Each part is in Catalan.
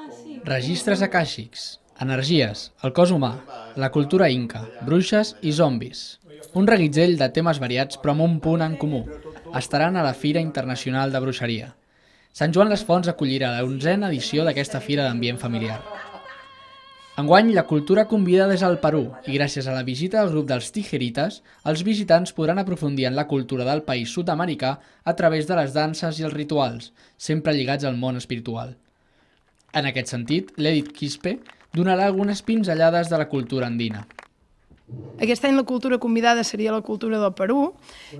Ah, Registres akàxics, energies, el cos humà, la cultura inca, bruixes i zombis. Un reguitzell de temes variats però amb un punt en comú. Estaran a la Fira Internacional de Bruixeria. Sant Joan les Fonts acollirà la 11a edició d'aquesta Fira d'Ambient Familiar. Enguany, la cultura convida des del Perú i gràcies a la visita del grup dels Tijerites, els visitants podran aprofundir en la cultura del país sud-americà a través de les danses i els rituals, sempre lligats al món espiritual. En aquest sentit, l'Edith Quispe donarà algunes pinzellades de la cultura andina. Aquest any la cultura convidada seria la cultura del Perú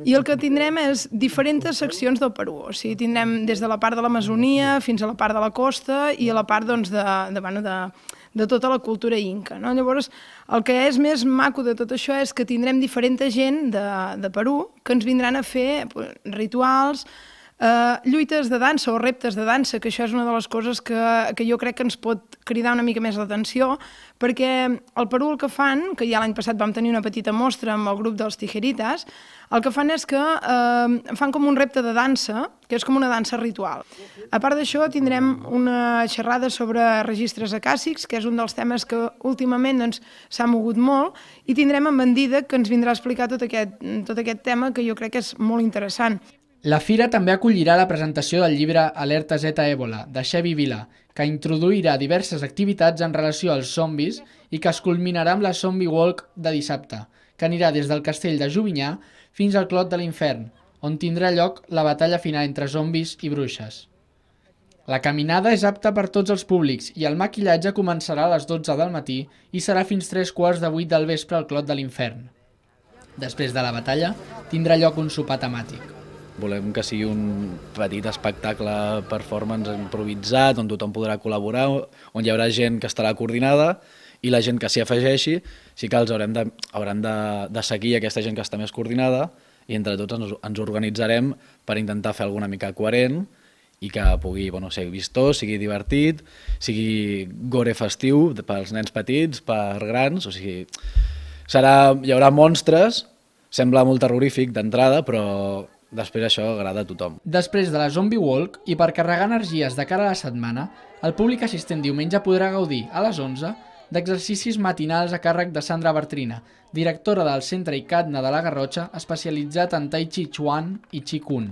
i el que tindrem és diferents seccions del Perú. O sigui, tindrem des de la part de l'Amazonia fins a la part de la costa i a la part doncs, de, de, bueno, de, de tota la cultura inca. No? Llavors, el que és més maco de tot això és que tindrem diferent gent de, de Perú que ens vindran a fer rituals, Uh, lluites de dansa o reptes de dansa, que això és una de les coses que, que jo crec que ens pot cridar una mica més l'atenció, perquè el Perú el que fan, que ja l'any passat vam tenir una petita mostra amb el grup dels Tijeritas, el que fan és que uh, fan com un repte de dansa, que és com una dansa ritual. A part d'això, tindrem una xerrada sobre registres acàssics, que és un dels temes que últimament doncs, s'ha doncs, mogut molt, i tindrem en Bandida, que ens vindrà a explicar tot aquest, tot aquest tema, que jo crec que és molt interessant. La fira també acollirà la presentació del llibre Alerta Z Ébola, de Xevi Vila, que introduirà diverses activitats en relació als zombis i que es culminarà amb la Zombie Walk de dissabte, que anirà des del castell de Jovinyà fins al Clot de l'Infern, on tindrà lloc la batalla final entre zombis i bruixes. La caminada és apta per tots els públics i el maquillatge començarà a les 12 del matí i serà fins 3 quarts de 8 del vespre al Clot de l'Infern. Després de la batalla, tindrà lloc un sopar temàtic. Volem que sigui un petit espectacle performance improvisat, on tothom podrà col·laborar, on hi haurà gent que estarà coordinada i la gent que s'hi afegeixi sí que els haurem de, hauran de, de seguir aquesta gent que està més coordinada i entre tots ens, ens organitzarem per intentar fer alguna mica coherent i que pugui bueno, ser vistós, sigui divertit, sigui gore festiu pels nens petits, per grans, o sigui, serà, hi haurà monstres, sembla molt terrorífic d'entrada, però Després això agrada a tothom. Després de la Zombie Walk, i per carregar energies de cara a la setmana, el públic assistent diumenge podrà gaudir, a les 11, d'exercicis matinals a càrrec de Sandra Bertrina, directora del Centre ICATNA de la Garrotxa, especialitzat en Tai Chi Chuan i Chi Kun.